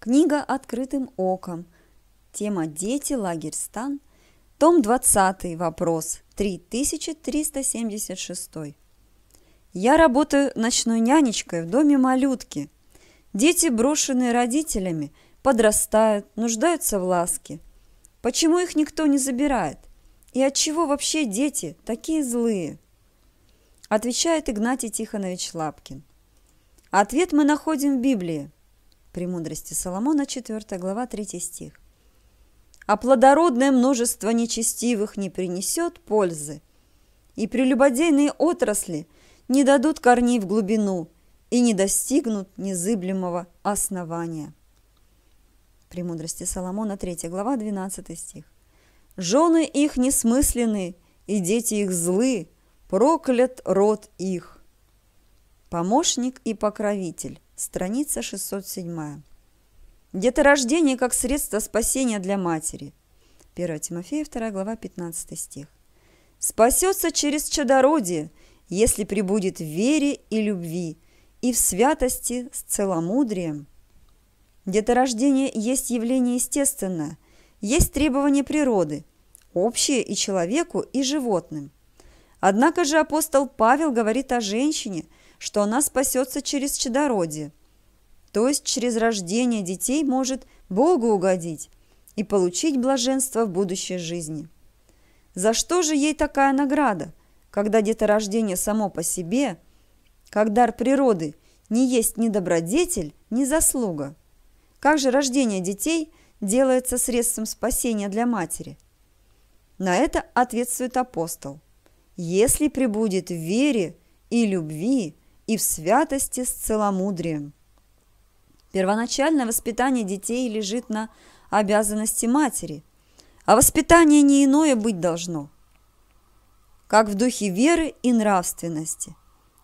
Книга «Открытым оком». Тема «Дети. Лагерь. Стан». Том 20. Вопрос. 3376. Я работаю ночной нянечкой в доме малютки. Дети, брошенные родителями, подрастают, нуждаются в ласке. Почему их никто не забирает? И от чего вообще дети такие злые? Отвечает Игнатий Тихонович Лапкин. Ответ мы находим в Библии – Премудрости Соломона, 4 глава, 3 стих. «А плодородное множество нечестивых не принесет пользы, и прелюбодейные отрасли не дадут корней в глубину и не достигнут незыблемого основания». Премудрости Соломона, 3 глава, 12 стих. «Жены их несмысленны, и дети их злы, проклят род их». Помощник и покровитель страница 607. Деторождение как средство спасения для матери. 1 Тимофея, 2 глава, 15 стих. «Спасется через чадородие, если прибудет в вере и любви, и в святости с целомудрием». Деторождение есть явление естественное, есть требования природы, общее и человеку, и животным. Однако же апостол Павел говорит о женщине – что она спасется через чадородие, то есть через рождение детей может Богу угодить и получить блаженство в будущей жизни. За что же ей такая награда, когда деторождение само по себе, как дар природы, не есть ни добродетель, ни заслуга? Как же рождение детей делается средством спасения для матери? На это ответствует апостол. Если прибудет в вере и любви и в святости с целомудрием. Первоначальное воспитание детей лежит на обязанности матери, а воспитание не иное быть должно, как в духе веры и нравственности.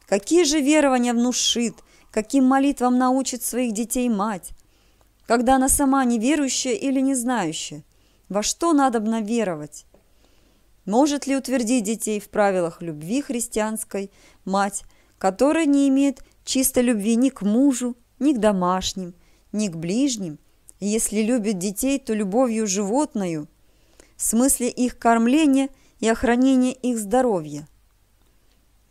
Какие же верования внушит, каким молитвам научит своих детей мать, когда она сама неверующая или не знающая, во что надобно веровать? Может ли утвердить детей в правилах любви христианской мать, которая не имеет чисто любви ни к мужу, ни к домашним, ни к ближним. И если любит детей, то любовью животную, в смысле их кормления и охранения их здоровья.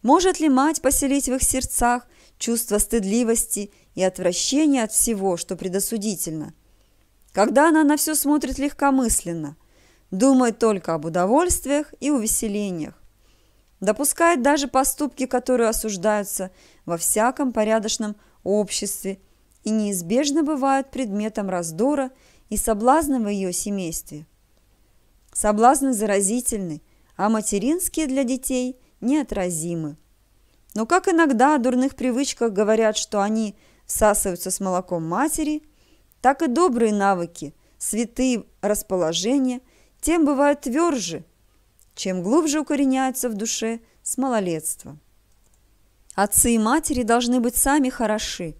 Может ли мать поселить в их сердцах чувство стыдливости и отвращения от всего, что предосудительно? Когда она на все смотрит легкомысленно, думает только об удовольствиях и увеселениях, допускает даже поступки, которые осуждаются во всяком порядочном обществе и неизбежно бывают предметом раздора и соблазна в ее семействе. Соблазны заразительны, а материнские для детей неотразимы. Но как иногда о дурных привычках говорят, что они всасываются с молоком матери, так и добрые навыки, святые расположения, тем бывают тверже – чем глубже укореняются в душе с малолетства. Отцы и матери должны быть сами хороши,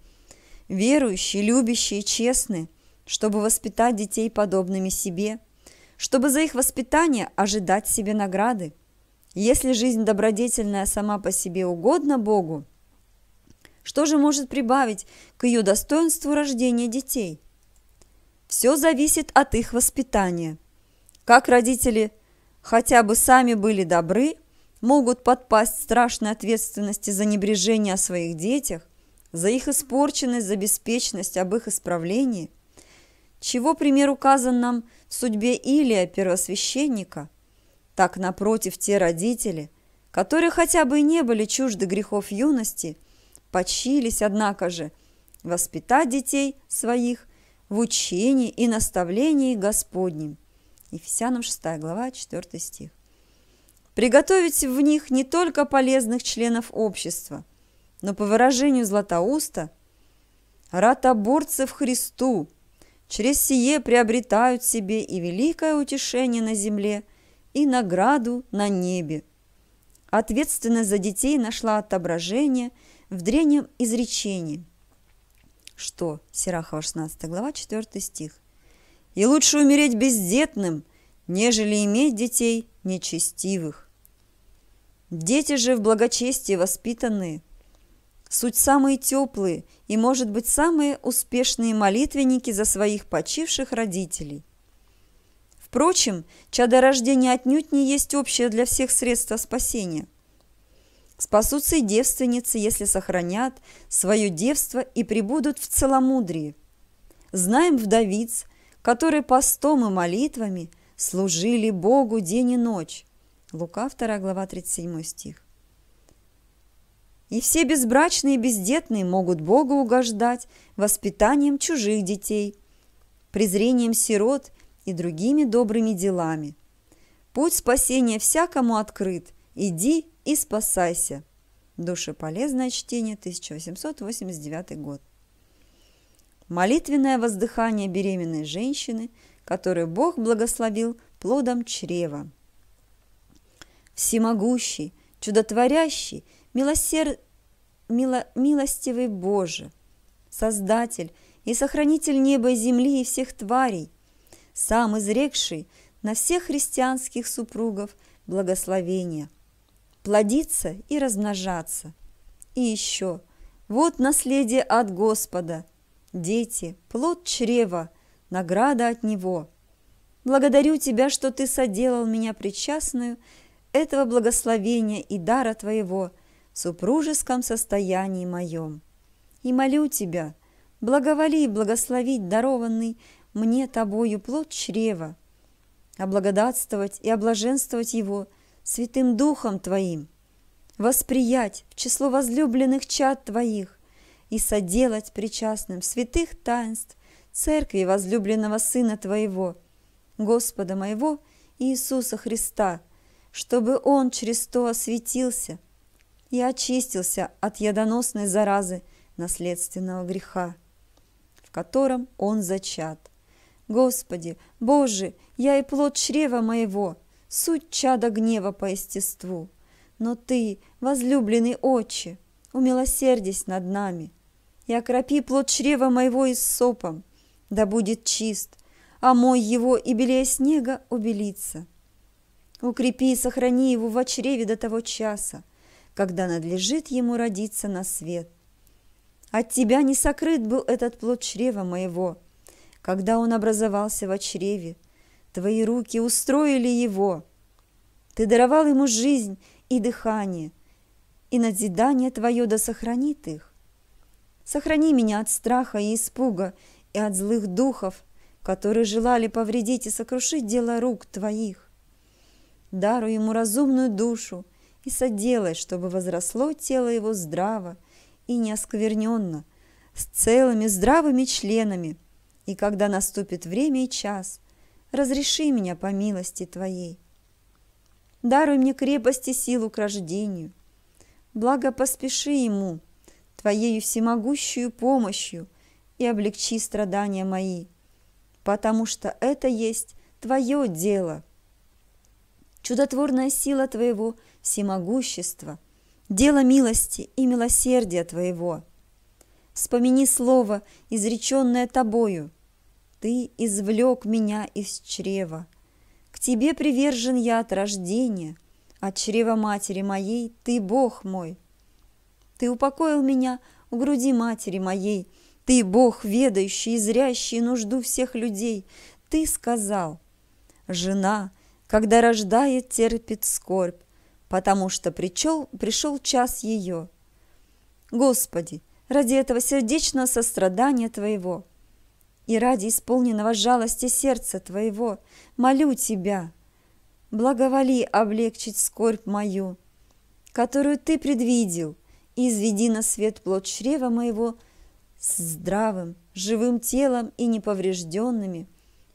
верующие, любящие, честные, чтобы воспитать детей подобными себе, чтобы за их воспитание ожидать себе награды. Если жизнь добродетельная сама по себе угодна Богу, что же может прибавить к ее достоинству рождения детей? Все зависит от их воспитания. Как родители хотя бы сами были добры, могут подпасть страшной ответственности за небрежение о своих детях, за их испорченность, за беспечность, об их исправлении. Чего пример указан нам в судьбе Илия, первосвященника? Так, напротив, те родители, которые хотя бы и не были чужды грехов юности, почились, однако же, воспитать детей своих в учении и наставлении Господнем. Ефесянам 6 глава, 4 стих. Приготовить в них не только полезных членов общества, но по выражению Златоуста «ратоборцы в Христу, через сие приобретают себе и великое утешение на земле, и награду на небе». Ответственность за детей нашла отображение в древнем изречении – что? Сирахова 16 глава, 4 стих и лучше умереть бездетным, нежели иметь детей нечестивых. Дети же в благочестии воспитаны, суть самые теплые и, может быть, самые успешные молитвенники за своих почивших родителей. Впрочем, чадорождение отнюдь не есть общее для всех средство спасения. Спасутся и девственницы, если сохранят свое девство и прибудут в целомудрии. Знаем вдовиц – которые постом и молитвами служили Богу день и ночь. Лука 2 глава 37 стих. И все безбрачные и бездетные могут Богу угождать воспитанием чужих детей, презрением сирот и другими добрыми делами. Путь спасения всякому открыт. Иди и спасайся. Душеполезное чтение, 1889 год молитвенное воздыхание беременной женщины, которую Бог благословил плодом чрева. Всемогущий, чудотворящий, милосер... мило... милостивый Боже, Создатель и Сохранитель неба и земли и всех тварей, сам изрекший на всех христианских супругов благословение, плодиться и размножаться. И еще, вот наследие от Господа – дети, плод чрева, награда от него. Благодарю тебя, что ты соделал меня причастную этого благословения и дара твоего в супружеском состоянии моем. И молю тебя, благоволи благословить дарованный мне тобою плод чрева, облагодатствовать и облаженствовать его Святым Духом Твоим, восприять в число возлюбленных чад Твоих, и соделать причастным святых таинств Церкви возлюбленного Сына Твоего, Господа моего Иисуса Христа, чтобы Он через то осветился и очистился от ядоносной заразы наследственного греха, в котором Он зачат. Господи, Боже, я и плод чрева моего, суть чада гнева по естеству. Но Ты, возлюбленный Отче, умилосердись над нами, и окропи плод чрева моего иссопом, да будет чист, а мой его и белее снега убелится. Укрепи и сохрани его в чреве до того часа, когда надлежит ему родиться на свет. От тебя не сокрыт был этот плод чрева моего, когда он образовался в чреве. Твои руки устроили его. Ты даровал ему жизнь и дыхание, и надзидание твое да сохранит их. Сохрани меня от страха и испуга и от злых духов, которые желали повредить и сокрушить дело рук Твоих. Даруй ему разумную душу и соделай, чтобы возросло тело его здраво и неоскверненно, с целыми здравыми членами, и когда наступит время и час, разреши меня по милости Твоей. Даруй мне крепость и силу к рождению, благо поспеши ему, Твоею всемогущую помощью и облегчи страдания мои, потому что это есть Твое дело. Чудотворная сила Твоего всемогущества, дело милости и милосердия Твоего. Вспомини слово, изреченное Тобою. Ты извлек меня из чрева. К Тебе привержен я от рождения, от чрева матери моей Ты Бог мой – ты упокоил меня у груди матери моей. Ты, Бог, ведающий и зрящий нужду всех людей. Ты сказал, жена, когда рождает, терпит скорбь, потому что причел, пришел час ее. Господи, ради этого сердечного сострадания Твоего и ради исполненного жалости сердца Твоего молю Тебя, благоволи облегчить скорбь мою, которую Ты предвидел – изведи на свет плод чрева моего с здравым, живым телом и неповрежденными,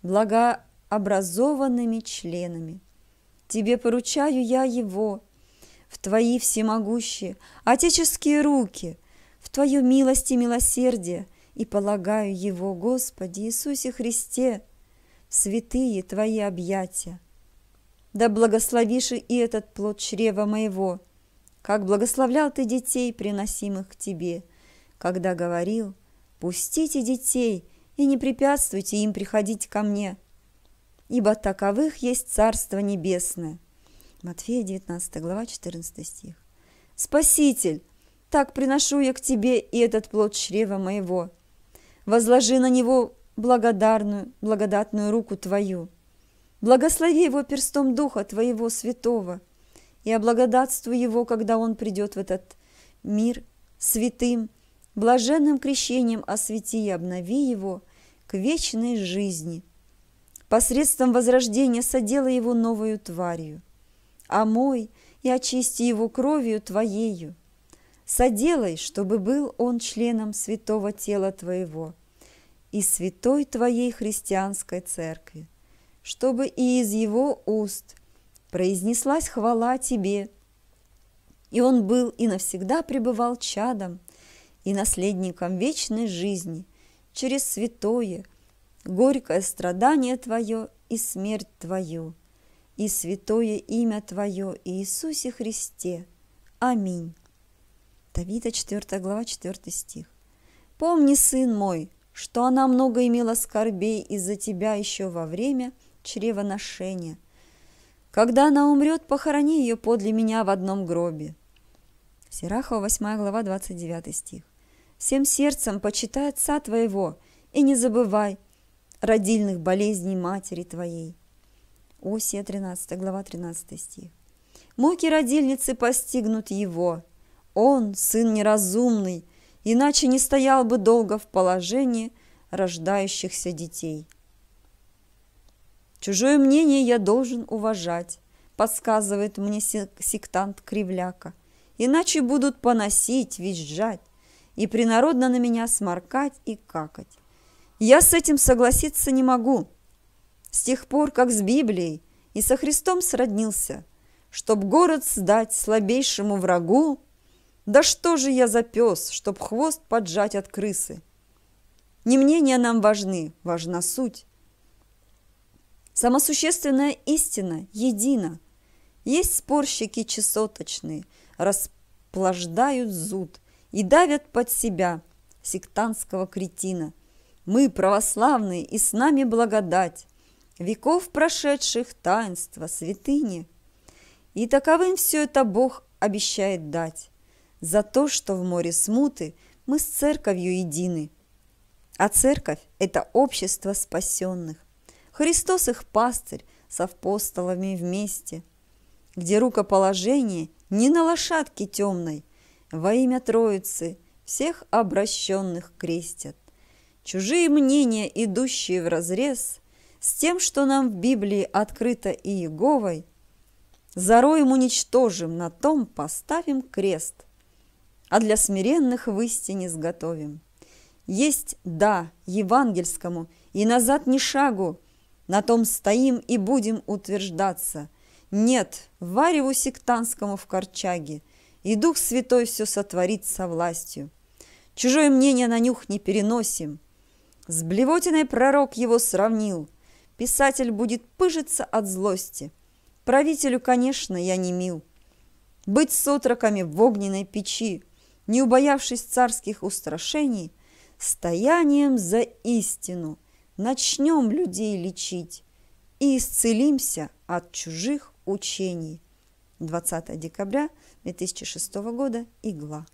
благообразованными членами. Тебе поручаю я его в твои всемогущие, отеческие руки, в твою милость и милосердие, и полагаю его, Господи Иисусе Христе, в святые твои объятия. Да благословишь и этот плод чрева моего – как благословлял ты детей, приносимых к тебе, когда говорил, пустите детей и не препятствуйте им приходить ко мне, ибо таковых есть Царство Небесное». Матфея 19, глава 14 стих. «Спаситель, так приношу я к тебе и этот плод чрева моего. Возложи на него благодарную, благодатную руку твою. Благослови его перстом Духа твоего святого» и облагодатствуй его, когда он придет в этот мир святым, блаженным крещением освети и обнови его к вечной жизни. Посредством возрождения соделай его новую тварью. Омой и очисти его кровью твоею. Соделай, чтобы был он членом святого тела твоего и святой твоей христианской церкви, чтобы и из его уст – произнеслась хвала тебе. И он был и навсегда пребывал чадом и наследником вечной жизни через святое, горькое страдание Твое и смерть Твою, и святое имя Твое Иисусе Христе. Аминь. Давида 4 глава 4 стих. Помни, сын мой, что она много имела скорбей из-за тебя еще во время чревоношения – когда она умрет, похорони ее подле меня в одном гробе. Сирахова, 8 глава, 29 стих. Всем сердцем почитай отца твоего и не забывай родильных болезней матери твоей. Осия, 13 глава, 13 стих. Муки родильницы постигнут его. Он, сын неразумный, иначе не стоял бы долго в положении рождающихся детей. Чужое мнение я должен уважать, подсказывает мне сектант Кривляка. Иначе будут поносить, визжать и принародно на меня сморкать и какать. Я с этим согласиться не могу. С тех пор, как с Библией и со Христом сроднился, чтоб город сдать слабейшему врагу, да что же я за пес, чтоб хвост поджать от крысы? Не мнения нам важны, важна суть. Самосущественная истина едина. Есть спорщики чесоточные, расплаждают зуд и давят под себя сектантского кретина. Мы православные, и с нами благодать, веков прошедших таинства, святыни. И таковым все это Бог обещает дать за то, что в море смуты мы с церковью едины. А церковь – это общество спасенных. Христос их пастырь с апостолами вместе, где рукоположение не на лошадке темной, во имя Троицы всех обращенных крестят. Чужие мнения, идущие в разрез с тем, что нам в Библии открыто и Иеговой, зароем уничтожим, на том поставим крест, а для смиренных в истине сготовим. Есть «да» евангельскому и назад ни шагу – на том стоим и будем утверждаться. Нет, вареву сектантскому в корчаге, и Дух Святой все сотворит со властью. Чужое мнение на нюх не переносим. С блевотиной пророк его сравнил. Писатель будет пыжиться от злости. Правителю, конечно, я не мил. Быть с отроками в огненной печи, не убоявшись царских устрашений, стоянием за истину, начнем людей лечить и исцелимся от чужих учений. 20 декабря 2006 года. Игла.